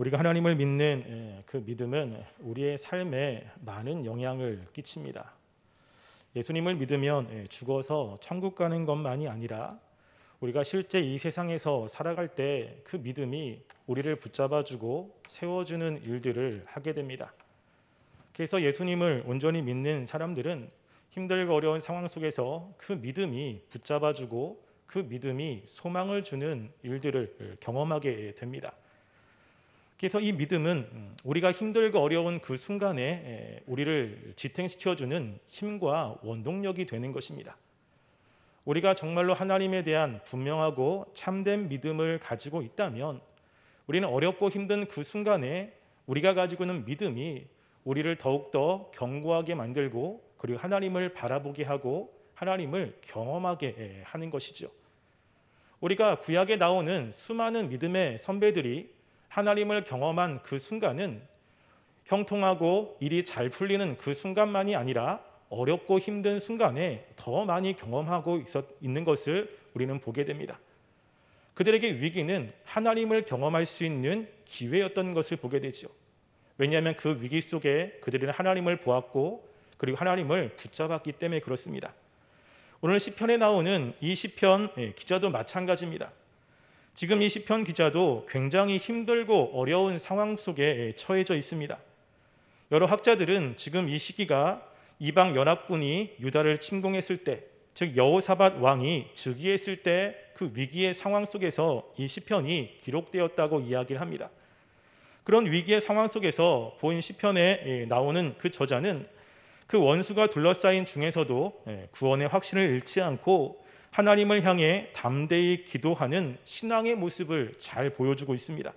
우리가 하나님을 믿는 예, 그 믿음은 우리의 삶에 많은 영향을 끼칩니다. 예수님을 믿으면 예, 죽어서 천국 가는 것만이 아니라 우리가 실제 이 세상에서 살아갈 때 그 믿음이 우리를 붙잡아주고 세워주는 일들을 하게 됩니다. 그래서 예수님을 온전히 믿는 사람들은 힘들고 어려운 상황 속에서 그 믿음이 붙잡아주고 그 믿음이 소망을 주는 일들을 경험하게 됩니다. 그래서 이 믿음은 우리가 힘들고 어려운 그 순간에 우리를 지탱시켜주는 힘과 원동력이 되는 것입니다. 우리가 정말로 하나님에 대한 분명하고 참된 믿음을 가지고 있다면 우리는 어렵고 힘든 그 순간에 우리가 가지고 있는 믿음이 우리를 더욱더 견고하게 만들고 그리고 하나님을 바라보게 하고 하나님을 경험하게 하는 것이죠. 우리가 구약에 나오는 수많은 믿음의 선배들이 하나님을 경험한 그 순간은 형통하고 일이 잘 풀리는 그 순간만이 아니라 어렵고 힘든 순간에 더 많이 경험하고 있었, 있는 것을 우리는 보게 됩니다. 그들에게 위기는 하나님을 경험할 수 있는 기회였던 것을 보게 되죠. 왜냐하면 그 위기 속에 그들은 하나님을 보았고 그리고 하나님을 붙잡았기 때문에 그렇습니다. 오늘 시편에 나오는 이 시편 예, 기자도 마찬가지입니다. 지금 이 시편 기자도 굉장히 힘들고 어려운 상황 속에 처해져 있습니다. 여러 학자들은 지금 이 시기가 이방 연합군이 유다를 침공했을 때, 즉 여호사밧 왕이 즉위했을 때 그 위기의 상황 속에서 이 시편이 기록되었다고 이야기를 합니다. 그런 위기의 상황 속에서 본 시편에 예, 나오는 그 저자는 그 원수가 둘러싸인 중에서도 예, 구원의 확신을 잃지 않고 하나님을 향해 담대히 기도하는 신앙의 모습을 잘 보여주고 있습니다.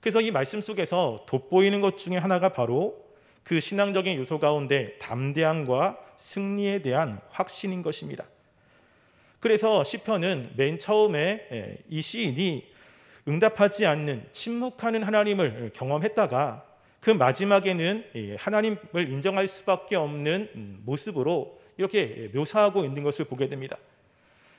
그래서 이 말씀 속에서 돋보이는 것 중에 하나가 바로 그 신앙적인 요소 가운데 담대함과 승리에 대한 확신인 것입니다. 그래서 시편은 맨 처음에 예, 이 시인이 응답하지 않는 침묵하는 하나님을 경험했다가 그 마지막에는 예, 하나님을 인정할 수밖에 없는 모습으로 이렇게 묘사하고 있는 것을 보게 됩니다.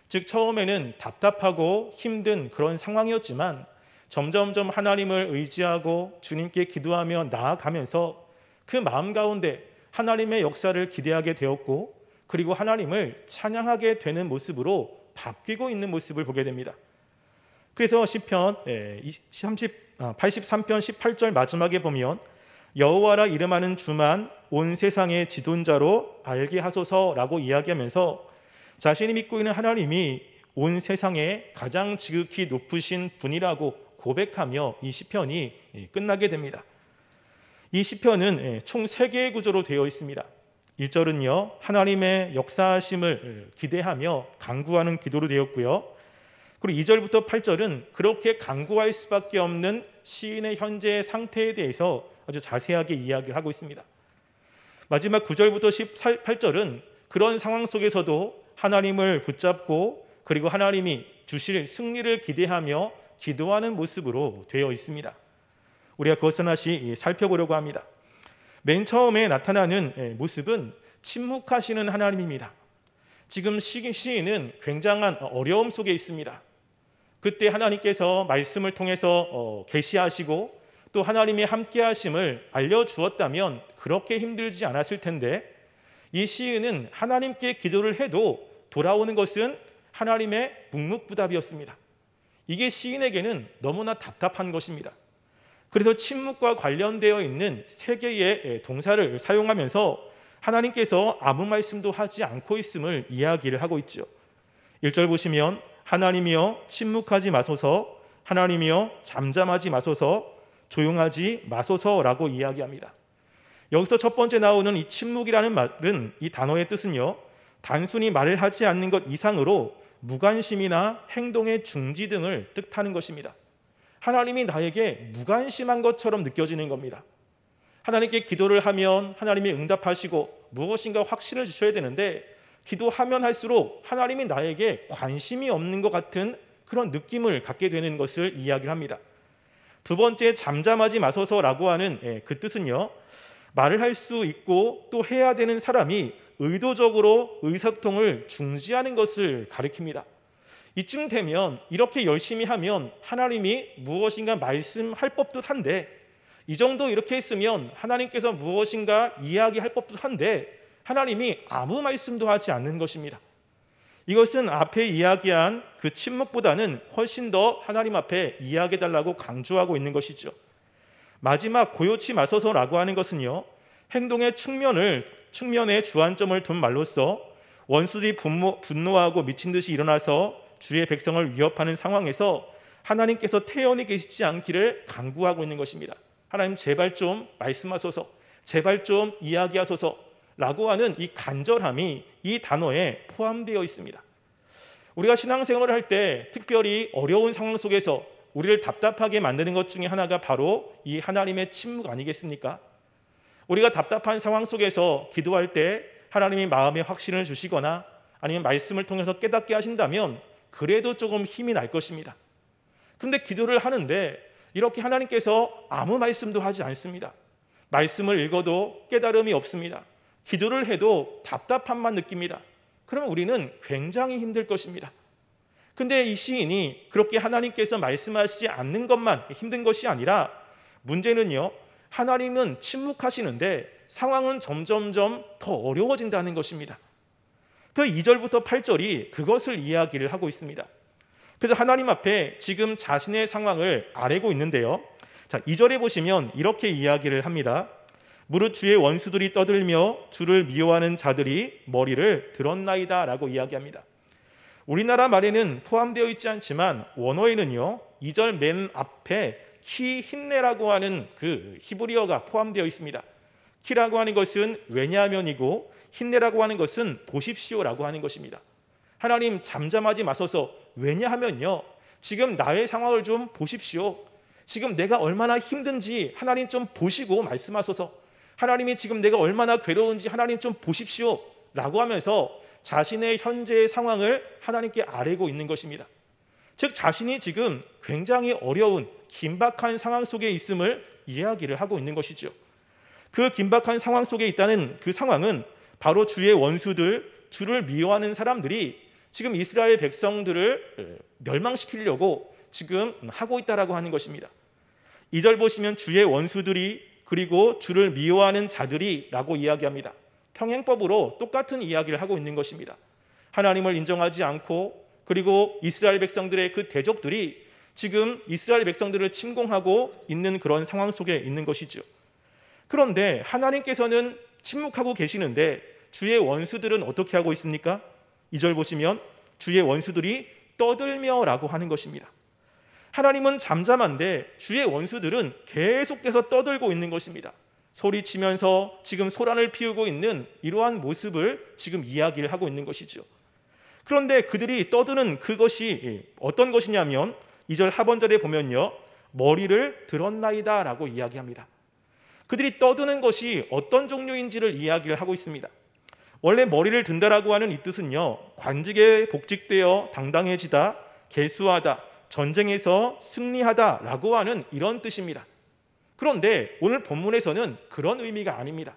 즉 처음에는 답답하고 힘든 그런 상황이었지만 점점점 하나님을 의지하고 주님께 기도하며 나아가면서 그 마음 가운데 하나님의 역사를 기대하게 되었고 그리고 하나님을 찬양하게 되는 모습으로 바뀌고 있는 모습을 보게 됩니다. 그래서 시편 83편 예, 아, 18절 마지막에 보면 여호와라 이름하는 주만 온 세상의 지존자로 알게 하소서라고 이야기하면서 자신이 믿고 있는 하나님이 온 세상에 가장 지극히 높으신 분이라고 고백하며 이 시편이 예, 끝나게 됩니다. 이 시편은 예, 총 3개의 구조로 되어 있습니다. 1절은요. 하나님의 역사심을 예, 기대하며 강구하는 기도로 되었고요. 그리고 2절부터 8절은 그렇게 강구할 수밖에 없는 시인의 현재 상태에 대해서 아주 자세하게 이야기를 하고 있습니다. 마지막 9절부터 18절은 그런 상황 속에서도 하나님을 붙잡고 그리고 하나님이 주실 승리를 기대하며 기도하는 모습으로 되어 있습니다. 우리가 그것을 다시 살펴보려고 합니다. 맨 처음에 나타나는 예, 모습은 침묵하시는 하나님입니다. 지금 시인은 굉장한 어려움 속에 있습니다. 그때 하나님께서 말씀을 통해서 어, 계시하시고 또 하나님의 함께하심을 알려주었다면 그렇게 힘들지 않았을 텐데 이 시인은 하나님께 기도를 해도 돌아오는 것은 하나님의 묵묵부답이었습니다. 이게 시인에게는 너무나 답답한 것입니다. 그래서 침묵과 관련되어 있는 세 개의 동사를 사용하면서 하나님께서 아무 말씀도 하지 않고 있음을 이야기를 하고 있죠. 1절 보시면 하나님이여 침묵하지 마소서 하나님이여 잠잠하지 마소서 조용하지 마소서라고 이야기합니다. 여기서 첫 번째 나오는 이 침묵이라는 말은 이 단어의 뜻은요. 단순히 말을 하지 않는 것 이상으로 무관심이나 행동의 중지 등을 뜻하는 것입니다. 하나님이 나에게 무관심한 것처럼 느껴지는 겁니다. 하나님께 기도를 하면 하나님이 응답하시고 무엇인가 확신을 주셔야 되는데 기도하면 할수록 하나님이 나에게 관심이 없는 것 같은 그런 느낌을 갖게 되는 것을 이야기 합니다. 두 번째 잠잠하지 마소서라고 하는 예, 그 뜻은요. 말을 할 수 있고 또 해야 되는 사람이 의도적으로 의사소통을 중지하는 것을 가리킵니다. 이쯤 되면 이렇게 열심히 하면 하나님이 무엇인가 말씀할 법도 한데 이 정도 이렇게 했으면 하나님께서 무엇인가 이야기할 법도 한데 하나님이 아무 말씀도 하지 않는 것입니다. 이것은 앞에 이야기한 그 침묵보다는 훨씬 더 하나님 앞에 이야기해달라고 강조하고 있는 것이죠. 마지막 고요치 마서서라고 하는 것은요. 행동의 측면을 측면의 주안점을 둔 말로써 원수들이 분노, 분노하고 미친 듯이 일어나서 주의 백성을 위협하는 상황에서 하나님께서 태연히 계시지 않기를 강구하고 있는 것입니다. 하나님 제발 좀 말씀하소서, 제발 좀 이야기하소서라고 하는 이 간절함이 이 단어에 포함되어 있습니다. 우리가 신앙생활을 할 때 특별히 어려운 상황 속에서 우리를 답답하게 만드는 것 중에 하나가 바로 이 하나님의 침묵 아니겠습니까? 우리가 답답한 상황 속에서 기도할 때 하나님이 마음의 확신을 주시거나 아니면 말씀을 통해서 깨닫게 하신다면 그래도 조금 힘이 날 것입니다. 근데 기도를 하는데 이렇게 하나님께서 아무 말씀도 하지 않습니다. 말씀을 읽어도 깨달음이 없습니다. 기도를 해도 답답함만 느낍니다. 그러면 우리는 굉장히 힘들 것입니다. 근데 이 시인이 그렇게 하나님께서 말씀하시지 않는 것만 힘든 것이 아니라 문제는요. 하나님은 침묵하시는데 상황은 점점점 더 어려워진다는 것입니다. 그 2절부터 8절이 그것을 이야기를 하고 있습니다. 그래서 하나님 앞에 지금 자신의 상황을 아뢰고 있는데요. 자, 2절에 보시면 이렇게 이야기를 합니다. 무릇 주의 원수들이 떠들며 주를 미워하는 자들이 머리를 들었나이다 라고 이야기합니다. 우리나라 말에는 포함되어 있지 않지만 원어에는요. 2절 맨 앞에 키힘내라고 하는 그 히브리어가 포함되어 있습니다. 키라고 하는 것은 왜냐하면이고 힘내라고 하는 것은 보십시오라고 하는 것입니다. 하나님 잠잠하지 마소서 왜냐하면요. 지금 나의 상황을 좀 보십시오. 지금 내가 얼마나 힘든지 하나님 좀 보시고 말씀하소서. 하나님이 지금 내가 얼마나 괴로운지 하나님 좀 보십시오. 라고 하면서 자신의 현재의 상황을 하나님께 아뢰고 있는 것입니다. 즉 자신이 지금 굉장히 어려운 긴박한 상황 속에 있음을 이야기를 하고 있는 것이죠. 그 긴박한 상황 속에 있다는 그 상황은 바로 주의 원수들, 주를 미워하는 사람들이 지금 이스라엘 백성들을 멸망시키려고 지금 하고 있다라고 하는 것입니다. 2절 보시면 주의 원수들이 그리고 주를 미워하는 자들이라고 이야기합니다. 평행법으로 똑같은 이야기를 하고 있는 것입니다. 하나님을 인정하지 않고 그리고 이스라엘 백성들의 그 대적들이 지금 이스라엘 백성들을 침공하고 있는 그런 상황 속에 있는 것이죠. 그런데 하나님께서는 침묵하고 계시는데 주의 원수들은 어떻게 하고 있습니까? 2절 보시면 주의 원수들이 떠들며라고 하는 것입니다. 하나님은 잠잠한데 주의 원수들은 계속해서 떠들고 있는 것입니다. 소리치면서 지금 소란을 피우고 있는 이러한 모습을 지금 이야기를 하고 있는 것이죠. 그런데 그들이 떠드는 그것이 어떤 것이냐면 2절 하번절에 보면요. 머리를 들었나이다 라고 이야기합니다. 그들이 떠드는 것이 어떤 종류인지를 이야기를 하고 있습니다. 원래 머리를 든다라고 하는 이 뜻은요. 관직에 복직되어 당당해지다, 개수하다, 전쟁에서 승리하다 라고 하는 이런 뜻입니다. 그런데 오늘 본문에서는 그런 의미가 아닙니다.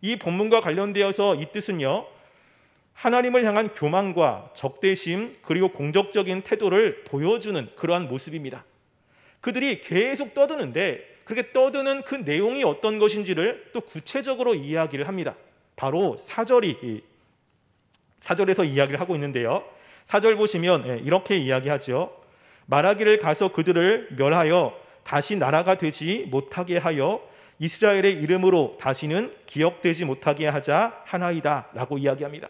이 본문과 관련되어서 이 뜻은요. 하나님을 향한 교만과 적대심 그리고 공적적인 태도를 보여주는 그러한 모습입니다. 그들이 계속 떠드는데 그렇게 떠드는 그 내용이 어떤 것인지를 또 구체적으로 이야기를 합니다. 바로 사절이 사절에서 이야기를 하고 있는데요. 사절 보시면 예, 이렇게 이야기하죠. 말하기를 가서 그들을 멸하여 다시 나라가 되지 못하게 하여 이스라엘의 이름으로 다시는 기억되지 못하게 하자 하나이다라고 이야기합니다.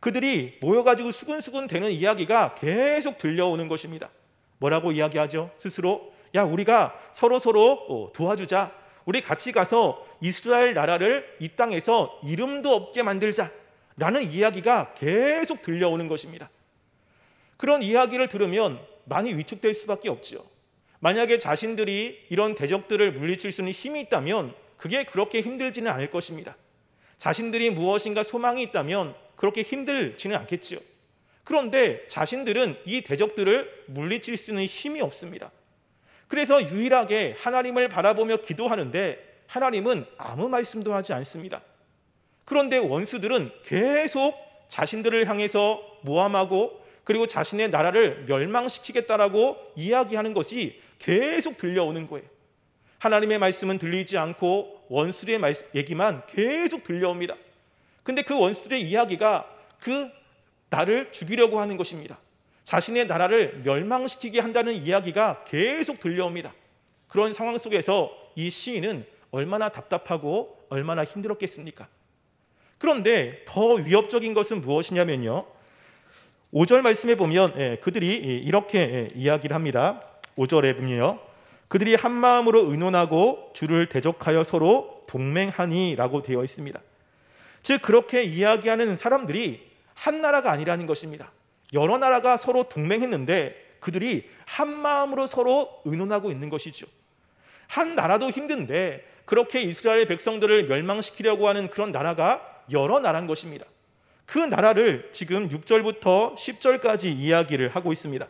그들이 모여가지고 수근수근 되는 이야기가 계속 들려오는 것입니다. 뭐라고 이야기하죠? 스스로 야 우리가 서로 서로 어, 도와주자. 우리 같이 가서 이스라엘 나라를 이 땅에서 이름도 없게 만들자. 라는 이야기가 계속 들려오는 것입니다. 그런 이야기를 들으면 많이 위축될 수밖에 없지요. 만약에 자신들이 이런 대적들을 물리칠 수 있는 힘이 있다면 그게 그렇게 힘들지는 않을 것입니다. 자신들이 무엇인가 소망이 있다면 그렇게 힘들지는 않겠지요. 그런데 자신들은 이 대적들을 물리칠 수 있는 힘이 없습니다. 그래서 유일하게 하나님을 바라보며 기도하는데 하나님은 아무 말씀도 하지 않습니다. 그런데 원수들은 계속 자신들을 향해서 모함하고 그리고 자신의 나라를 멸망시키겠다라고 이야기하는 것이 계속 들려오는 거예요. 하나님의 말씀은 들리지 않고 원수의 얘기만 계속 들려옵니다. 근데 그 원수의 이야기가 그 나를 죽이려고 하는 것입니다. 자신의 나라를 멸망시키게 한다는 이야기가 계속 들려옵니다. 그런 상황 속에서 이 시인은 얼마나 답답하고 얼마나 힘들었겠습니까? 그런데 더 위협적인 것은 무엇이냐면요. 5절 말씀에 보면 예, 그들이 이렇게 예, 이야기를 합니다. 5절에 보면요. 그들이 한 마음으로 의논하고 주를 대적하여 서로 동맹하니라고 되어 있습니다. 즉 그렇게 이야기하는 사람들이 한 나라가 아니라는 것입니다. 여러 나라가 서로 동맹했는데 그들이 한 마음으로 서로 의논하고 있는 것이죠. 한 나라도 힘든데 그렇게 이스라엘 백성들을 멸망시키려고 하는 그런 나라가 여러 나라인 것입니다. 그 나라를 지금 6절부터 10절까지 이야기를 하고 있습니다.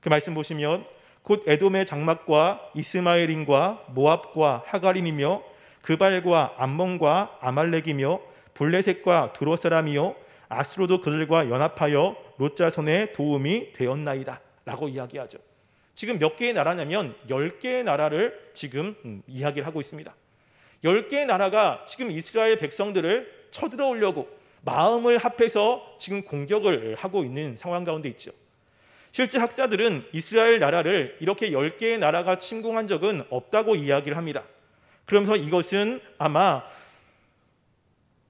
그 말씀 보시면 곧 에돔의 장막과 이스마엘인과 모압과 하갈인이며 그발과 암몬과 아말렉이며 블레셋과 두로 사람이요 아스로도 그들과 연합하여 로자 손에 도움이 되었나이다 라고 이야기하죠. 지금 몇 개의 나라냐면 10개의 나라를 지금 음, 이야기를 하고 있습니다. 10개의 나라가 지금 이스라엘 백성들을 쳐들어오려고 마음을 합해서 지금 공격을 하고 있는 상황 가운데 있죠. 실제 학자들은 이스라엘 나라를 이렇게 10개의 나라가 침공한 적은 없다고 이야기를 합니다. 그러면서 이것은 아마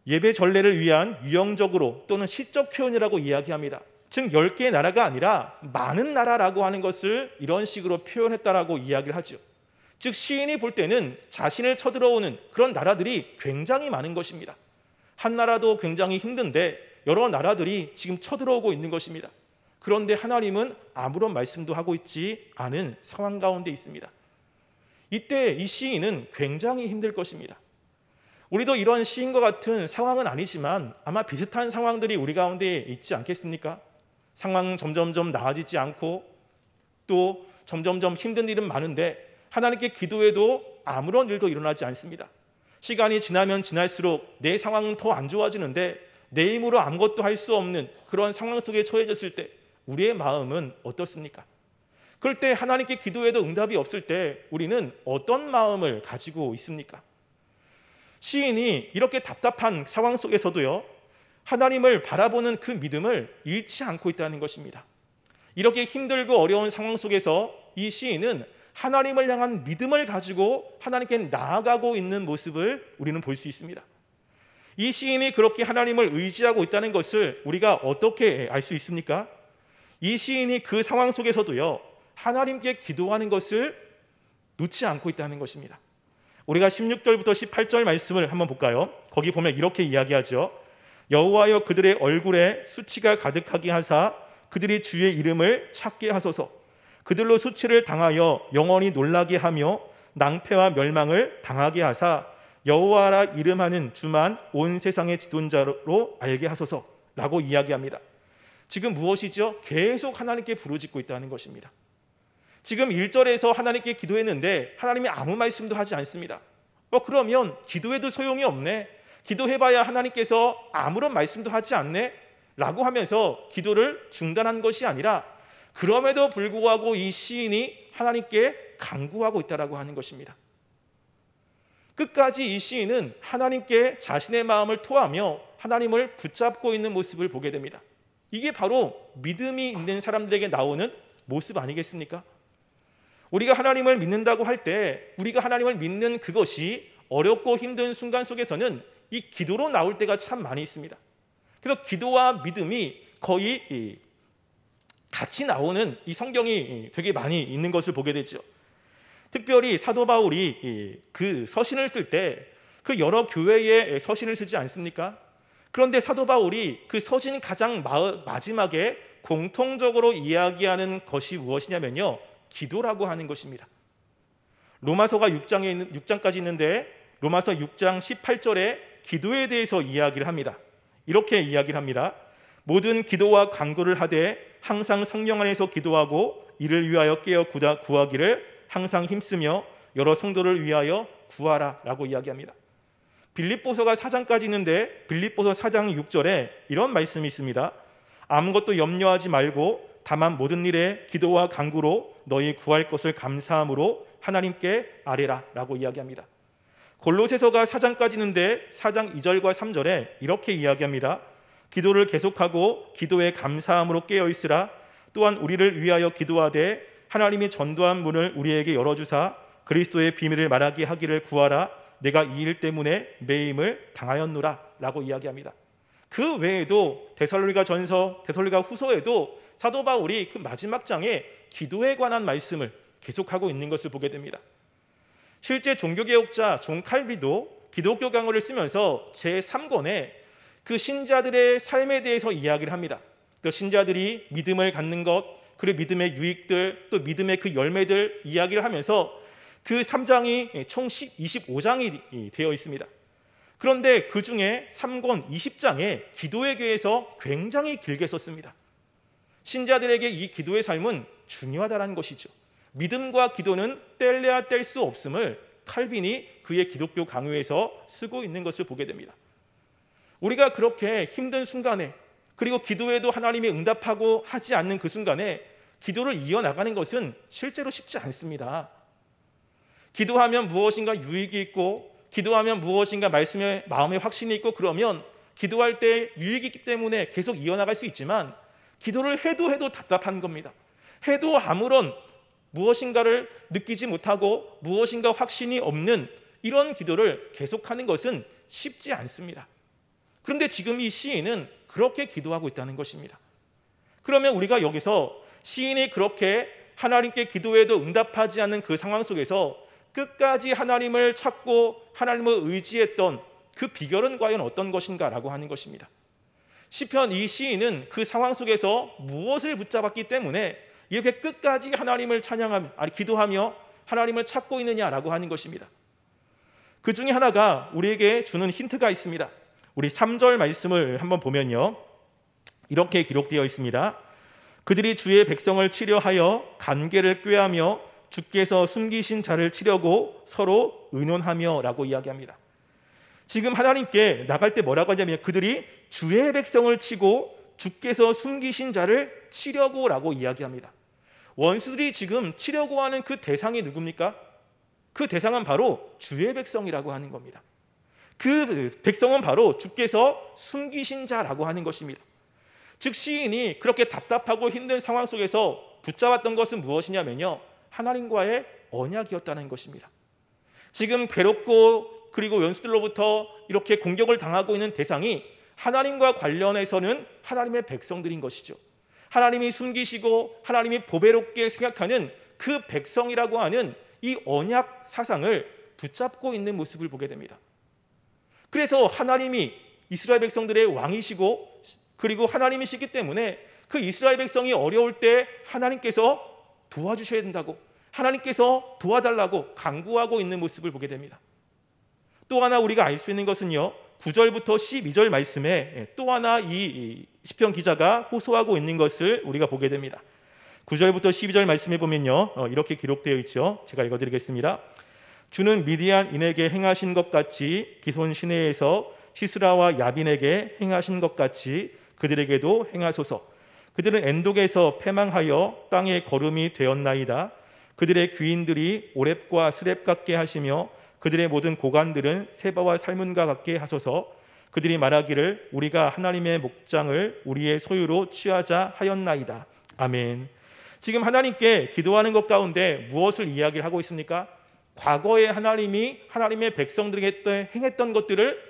예배 전례를 위한 유형적으로 또는 시적 표현이라고 이야기합니다. 즉 10개의 나라가 아니라 많은 나라라고 하는 것을 이런 식으로 표현했다라고 이야기를 하죠. 즉 시인이 볼 때는 자신을 쳐들어오는 그런 나라들이 굉장히 많은 것입니다. 한 나라도 굉장히 힘든데 여러 나라들이 지금 쳐들어오고 있는 것입니다. 그런데 하나님은 아무런 말씀도 하고 있지 않은 상황 가운데 있습니다. 이때 이 시인은 굉장히 힘들 것입니다. 우리도 이런 시인과 같은 상황은 아니지만 아마 비슷한 상황들이 우리 가운데 있지 않겠습니까? 상황 점점점 나아지지 않고 또 점점점 힘든 일은 많은데 하나님께 기도해도 아무런 일도 일어나지 않습니다. 시간이 지나면 지날수록 내 상황은 더 안 좋아지는데 내 힘으로 아무것도 할 수 없는 그런 상황 속에 처해졌을 때 우리의 마음은 어떻습니까? 그럴 때 하나님께 기도해도 응답이 없을 때 우리는 어떤 마음을 가지고 있습니까? 시인이 이렇게 답답한 상황 속에서도요, 하나님을 바라보는 그 믿음을 잃지 않고 있다는 것입니다. 이렇게 힘들고 어려운 상황 속에서 이 시인은 하나님을 향한 믿음을 가지고 하나님께 나아가고 있는 모습을 우리는 볼 수 있습니다. 이 시인이 그렇게 하나님을 의지하고 있다는 것을 우리가 어떻게 알 수 있습니까? 이 시인이 그 상황 속에서도요, 하나님께 기도하는 것을 놓지 않고 있다는 것입니다. 우리가 16절부터 18절 말씀을 한번 볼까요? 거기 보면 이렇게 이야기하죠. 여호와여 그들의 얼굴에 수치가 가득하게 하사 그들이 주의 이름을 찾게 하소서. 그들로 수치를 당하여 영원히 놀라게 하며 낭패와 멸망을 당하게 하사 여호와라 이름하는 주만 온 세상의 지존자로 알게 하소서라고 이야기합니다. 지금 무엇이죠? 계속 하나님께 부르짖고 있다는 것입니다. 지금 1절에서 하나님께 기도했는데 하나님이 아무 말씀도 하지 않습니다. 어, 그러면 기도해도 소용이 없네. 기도해봐야 하나님께서 아무런 말씀도 하지 않네. 라고 하면서 기도를 중단한 것이 아니라 그럼에도 불구하고 이 시인이 하나님께 간구하고 있다라고 하는 것입니다. 끝까지 이 시인은 하나님께 자신의 마음을 토하며 하나님을 붙잡고 있는 모습을 보게 됩니다. 이게 바로 믿음이 있는 사람들에게 나오는 모습 아니겠습니까? 우리가 하나님을 믿는다고 할 때 우리가 하나님을 믿는 그것이 어렵고 힘든 순간 속에서는 이 기도로 나올 때가 참 많이 있습니다. 그래서 기도와 믿음이 거의 같이 나오는 이 성경이 되게 많이 있는 것을 보게 되죠. 특별히 사도 바울이 그 서신을 쓸 때 그 여러 교회에 서신을 쓰지 않습니까? 그런데 사도 바울이 그 서신 가장 마지막에 공통적으로 이야기하는 것이 무엇이냐면요. 기도라고 하는 것입니다. 로마서가 6장에 있는 6장까지 있는데 로마서 6장 18절에 기도에 대해서 이야기를 합니다. 이렇게 이야기를 합니다. 모든 기도와 간구를 하되 항상 성령 안에서 기도하고 이를 위하여 깨어 구하기를 항상 힘쓰며 여러 성도를 위하여 구하라라고 이야기합니다. 빌립보서가 4장까지 있는데 빌립보서 4장 6절에 이런 말씀이 있습니다. 아무것도 염려하지 말고 다만 모든 일에 기도와 간구로 너희 구할 것을 감사함으로 하나님께 아뢰라라고 이야기합니다. 골로새서가 4장까지 있는데 4장 2절과 3절에 이렇게 이야기합니다. 기도를 계속하고 기도에 감사함으로 깨어 있으라. 또한 우리를 위하여 기도하되 하나님이 전도한 문을 우리에게 열어 주사 그리스도의 비밀을 말하게 하기를 구하라. 내가 이 일 때문에 매임을 당하였노라라고 이야기합니다. 그 외에도 데살로니가 전서, 데살로니가 후서에도 사도 바울이 그 마지막 장에 기도에 관한 말씀을 계속하고 있는 것을 보게 됩니다. 실제 종교개혁자 존 칼비도 기독교 강어를 쓰면서 제3권에 그 신자들의 삶에 대해서 이야기를 합니다. 그 신자들이 믿음을 갖는 것, 그리고 믿음의 유익들, 또 믿음의 그 열매들 이야기를 하면서 그 3장이 총 25장이 되어 있습니다. 그런데 그 중에 3권 20장에 기도에대해서 굉장히 길게 썼습니다. 신자들에게 이 기도의 삶은 중요하다는 것이죠. 믿음과 기도는 뗄래야 뗄 수 없음을 칼빈이 그의 기독교 강요에서 쓰고 있는 것을 보게 됩니다. 우리가 그렇게 힘든 순간에 그리고 기도에도 하나님이 응답하고 하지 않는 그 순간에 기도를 이어나가는 것은 실제로 쉽지 않습니다. 기도하면 무엇인가 유익이 있고 기도하면 무엇인가 말씀의 마음의 확신이 있고 그러면 기도할 때 유익이 있기 때문에 계속 이어나갈 수 있지만 기도를 해도 해도 답답한 겁니다. 해도 아무런 무엇인가를 느끼지 못하고 무엇인가 확신이 없는 이런 기도를 계속하는 것은 쉽지 않습니다. 그런데 지금 이 시인은 그렇게 기도하고 있다는 것입니다. 그러면 우리가 여기서 시인이 그렇게 하나님께 기도해도 응답하지 않는 그 상황 속에서 끝까지 하나님을 찾고 하나님을 의지했던 그 비결은 과연 어떤 것인가라고 하는 것입니다. 시편 이 시인은 그 상황 속에서 무엇을 붙잡았기 때문에 이렇게 끝까지 하나님을 찬양하며 아니 기도하며 하나님을 찾고 있느냐라고 하는 것입니다. 그 중에 하나가 우리에게 주는 힌트가 있습니다. 우리 3절 말씀을 한번 보면요. 이렇게 기록되어 있습니다. 그들이 주의 백성을 치료하여 관계를 꾀하며 주께서 숨기신 자를 치려고 서로 의논하며라고 이야기합니다. 지금 하나님께 나갈 때 뭐라고 하냐면 그들이 주의 백성을 치고 주께서 숨기신 자를 치려고라고 이야기합니다. 원수들이 지금 치려고 하는 그 대상이 누굽니까? 그 대상은 바로 주의 백성이라고 하는 겁니다. 그 백성은 바로 주께서 숨기신 자라고 하는 것입니다. 즉 시인이 그렇게 답답하고 힘든 상황 속에서 붙잡았던 것은 무엇이냐면요. 하나님과의 언약이었다는 것입니다. 지금 괴롭고 그리고 연수들로부터 이렇게 공격을 당하고 있는 대상이 하나님과 관련해서는 하나님의 백성들인 것이죠. 하나님이 숨기시고 하나님이 보배롭게 생각하는 그 백성이라고 하는 이 언약 사상을 붙잡고 있는 모습을 보게 됩니다. 그래서 하나님이 이스라엘 백성들의 왕이시고 그리고 하나님이시기 때문에 그 이스라엘 백성이 어려울 때 하나님께서 도와주셔야 된다고 하나님께서 도와달라고 강구하고 있는 모습을 보게 됩니다. 또 하나 우리가 알 수 있는 것은요. 9절부터 12절 말씀에 예, 또 하나 이 시편 기자가 호소하고 있는 것을 우리가 보게 됩니다. 9절부터 12절 말씀해 보면요. 어, 이렇게 기록되어 있죠. 제가 읽어 드리겠습니다. 주는 미디안인에게 행하신 것 같이 기손 시내에서 시스라와 야빈에게 행하신 것 같이 그들에게도 행하소서. 그들은 엔독에서 패망하여 땅의 거름이 되었나이다. 그들의 귀인들이 오랩과 스랩 같게 하시며 그들의 모든 고관들은 세바와 살문과 같게 하소서 그들이 말하기를 우리가 하나님의 목장을 우리의 소유로 취하자 하였나이다. 아멘. 지금 하나님께 기도하는 것 가운데 무엇을 이야기를 하고 있습니까? 과거에 하나님이 하나님의 백성들에게 행했던 것들을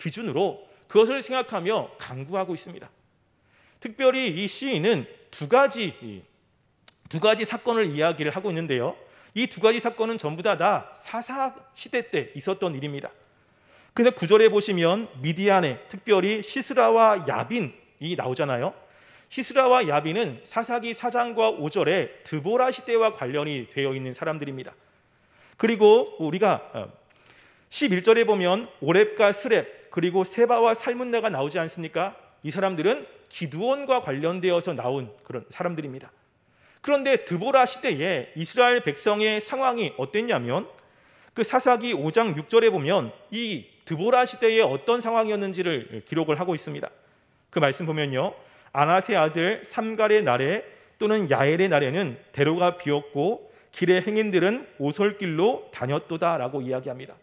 기준으로 그것을 생각하며 강구하고 있습니다. 특별히 이 시인은 두 가지 두 가지 사건을 이야기를 하고 있는데요. 이 두 가지 사건은 전부 다, 다 사사 시대 때 있었던 일입니다. 근데 구절에 보시면 미디안에 특별히 시스라와 야빈이 나오잖아요. 시스라와 야빈은 사사기 사장과오절에 드보라 시대와 관련이 되어 있는 사람들입니다. 그리고 우리가 11절에 어, 보면 오렙과 스렙 그리고 세바와 살문나가 나오지 않습니까? 이 사람들은 기두원과 관련되어서 나온 그런 사람들입니다. 그런데 드보라 시대에 이스라엘 백성의 상황이 어땠냐면 그 사사기 5장 6절에 보면 이 드보라 시대에 어떤 상황이었는지를 기록을 하고 있습니다. 그 말씀 보면요. 아나세 아들 삼갈의 날에 또는 야엘의 날에는 대로가 비었고 길의 행인들은 오솔길로 다녔도다라고 이야기합니다.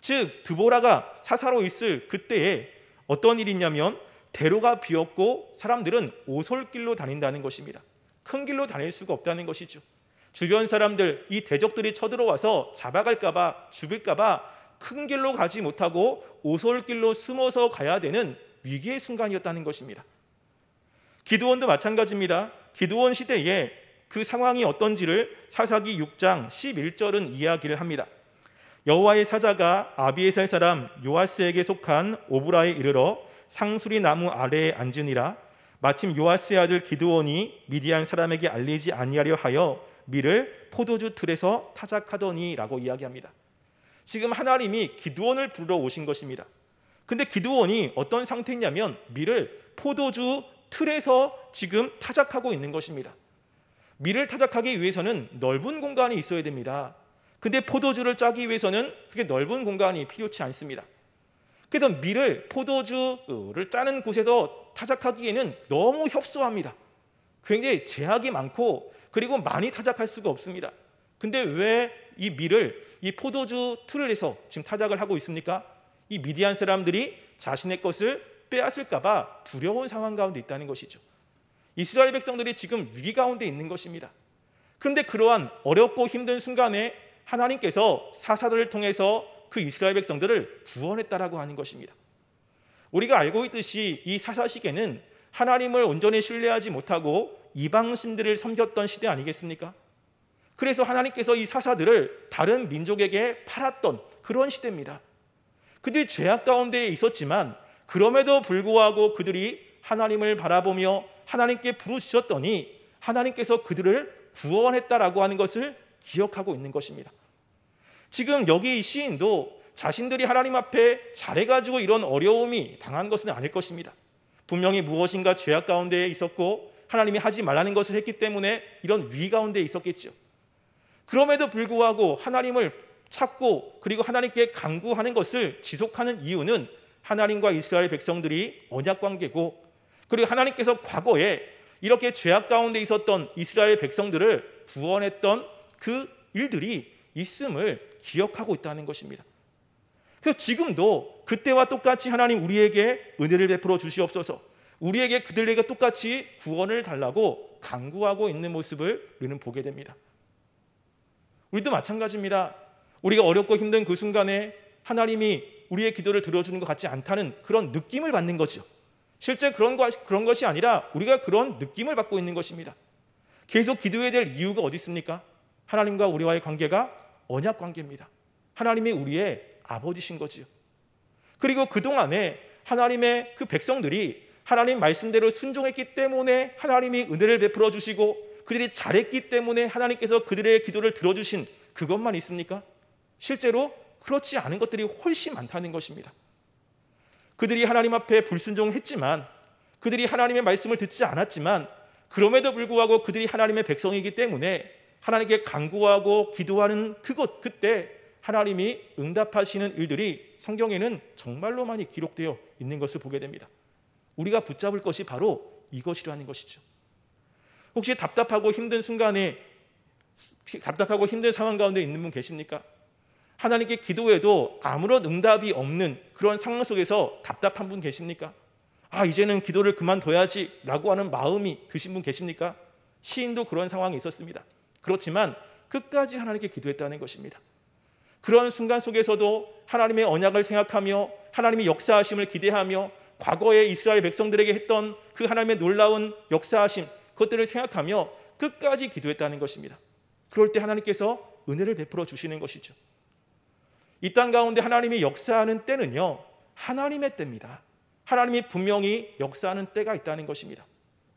즉 드보라가 사사로 있을 그때에 어떤 일이 있냐면 대로가 비었고 사람들은 오솔길로 다닌다는 것입니다. 큰 길로 다닐 수가 없다는 것이죠. 주변 사람들, 이 대적들이 쳐들어와서 잡아갈까봐, 죽일까봐 큰 길로 가지 못하고 오솔길로 숨어서 가야 되는 위기의 순간이었다는 것입니다. 기도원도 마찬가지입니다. 기도원 시대에 그 상황이 어떤지를 사사기 6장 11절은 이야기를 합니다. 여호와의 사자가 아비에살 사람 요아스에게 속한 오브라에 이르러 상수리 나무 아래에 앉으니라 마침 요아스의 아들 기드온이 미디안 사람에게 알리지 아니하려 하여 미를 포도주 틀에서 타작하더니라고 이야기합니다. 지금 하나님이 기드온을 부르러 오신 것입니다. 근데 기드온이 어떤 상태냐면 미를 포도주 틀에서 지금 타작하고 있는 것입니다. 미를 타작하기 위해서는 넓은 공간이 있어야 됩니다. 근데 포도주를 짜기 위해서는 그렇게 넓은 공간이 필요치 않습니다. 그래서 밀을 포도주를 짜는 곳에서 타작하기에는 너무 협소합니다. 굉장히 제약이 많고 그리고 많이 타작할 수가 없습니다. 근데 왜 이 밀을 이 포도주 틀에서 지금 타작을 하고 있습니까? 이 미디안 사람들이 자신의 것을 빼앗을까봐 두려운 상황 가운데 있다는 것이죠. 이스라엘 백성들이 지금 위기 가운데 있는 것입니다. 그런데 그러한 어렵고 힘든 순간에 하나님께서 사사들을 통해서 그 이스라엘 백성들을 구원했다라고 하는 것입니다. 우리가 알고 있듯이 이 사사시대는 하나님을 온전히 신뢰하지 못하고 이방신들을 섬겼던 시대 아니겠습니까? 그래서 하나님께서 이 사사들을 다른 민족에게 팔았던 그런 시대입니다. 그들이 죄악 가운데 있었지만 그럼에도 불구하고 그들이 하나님을 바라보며 하나님께 부르짖었더니 하나님께서 그들을 구원했다라고 하는 것을 기억하고 있는 것입니다. 지금 여기 이 시인도 자신들이 하나님 앞에 잘해가지고 이런 어려움이 당한 것은 아닐 것입니다. 분명히 무엇인가 죄악 가운데 있었고 하나님이 하지 말라는 것을 했기 때문에 이런 위 가운데 있었겠지 그럼에도 불구하고 하나님을 찾고 그리고 하나님께 강구하는 것을 지속하는 이유는 하나님과 이스라엘 백성들이 언약 관계고 그리고 하나님께서 과거에 이렇게 죄악 가운데 있었던 이스라엘 백성들을 구원했던 그 일들이 있음을 기억하고 있다는 것입니다. 그래서 지금도 그때와 똑같이 하나님 우리에게 은혜를 베풀어 주시옵소서. 우리에게 그들에게 똑같이 구원을 달라고 강구하고 있는 모습을 우리는 보게 됩니다. 우리도 마찬가지입니다. 우리가 어렵고 힘든 그 순간에 하나님이 우리의 기도를 들어주는 것 같지 않다는 그런 느낌을 받는 거죠. 실제 그런, 거, 그런 것이 아니라 우리가 그런 느낌을 받고 있는 것입니다. 계속 기도해야 될 이유가 어디 있습니까? 하나님과 우리와의 관계가 언약 관계입니다. 하나님이 우리의 아버지신 거지요. 그리고 그동안에 하나님의 그 백성들이 하나님 말씀대로 순종했기 때문에 하나님이 은혜를 베풀어 주시고 그들이 잘했기 때문에 하나님께서 그들의 기도를 들어주신 그것만 있습니까? 실제로 그렇지 않은 것들이 훨씬 많다는 것입니다. 그들이 하나님 앞에 불순종했지만 그들이 하나님의 말씀을 듣지 않았지만 그럼에도 불구하고 그들이 하나님의 백성이기 때문에 하나님께 간구하고 기도하는 그것 그때 하나님이 응답하시는 일들이 성경에는 정말로 많이 기록되어 있는 것을 보게 됩니다. 우리가 붙잡을 것이 바로 이것이라는 것이죠. 혹시 답답하고 힘든 순간에 답답하고 힘든 상황 가운데 있는 분 계십니까? 하나님께 기도해도 아무런 응답이 없는 그런 상황 속에서 답답한 분 계십니까? 아, 이제는 기도를 그만둬야지라고 하는 마음이 드신 분 계십니까? 시인도 그런 상황이 있었습니다. 그렇지만 끝까지 하나님께 기도했다는 것입니다. 그런 순간 속에서도 하나님의 언약을 생각하며 하나님의 역사하심을 기대하며 과거에 이스라엘 백성들에게 했던 그 하나님의 놀라운 역사하심 그것들을 생각하며 끝까지 기도했다는 것입니다. 그럴 때 하나님께서 은혜를 베풀어 주시는 것이죠. 이 땅 가운데 하나님이 역사하는 때는요. 하나님의 때입니다. 하나님이 분명히 역사하는 때가 있다는 것입니다.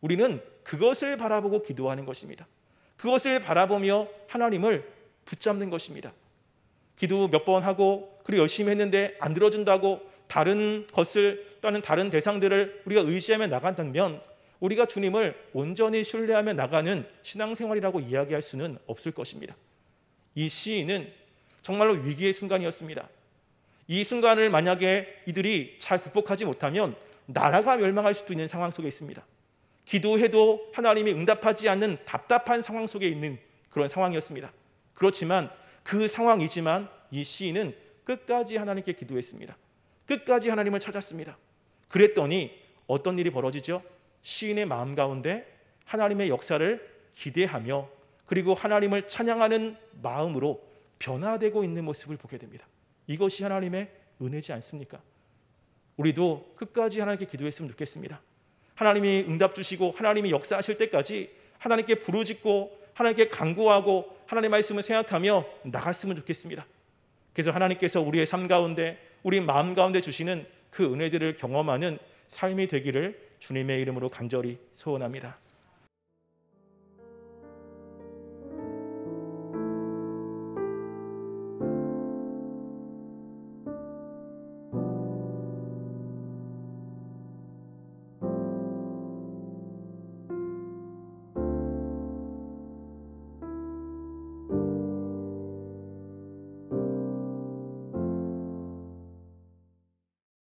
우리는 그것을 바라보고 기도하는 것입니다. 그것을 바라보며 하나님을 붙잡는 것입니다. 기도 몇 번 하고 그리 열심히 했는데 안 들어준다고 다른 것을 또는 다른 대상들을 우리가 의지하며 나간다면 우리가 주님을 온전히 신뢰하며 나가는 신앙생활이라고 이야기할 수는 없을 것입니다. 이 시인은 정말로 위기의 순간이었습니다. 이 순간을 만약에 이들이 잘 극복하지 못하면 나라가 멸망할 수도 있는 상황 속에 있습니다. 기도해도 하나님이 응답하지 않는 답답한 상황 속에 있는 그런 상황이었습니다. 그렇지만 그 상황이지만 이 시인은 끝까지 하나님께 기도했습니다. 끝까지 하나님을 찾았습니다. 그랬더니 어떤 일이 벌어지죠? 시인의 마음 가운데 하나님의 역사를 기대하며 그리고 하나님을 찬양하는 마음으로 변화되고 있는 모습을 보게 됩니다. 이것이 하나님의 은혜지 않습니까? 우리도 끝까지 하나님께 기도했으면 좋겠습니다. 하나님이 응답 주시고 하나님이 역사하실 때까지 하나님께 부르짖고 하나님께 간구하고 하나님 말씀을 생각하며 나갔으면 좋겠습니다. 그래서 하나님께서 우리의 삶 가운데 우리 마음 가운데 주시는 그 은혜들을 경험하는 삶이 되기를 주님의 이름으로 간절히 소원합니다.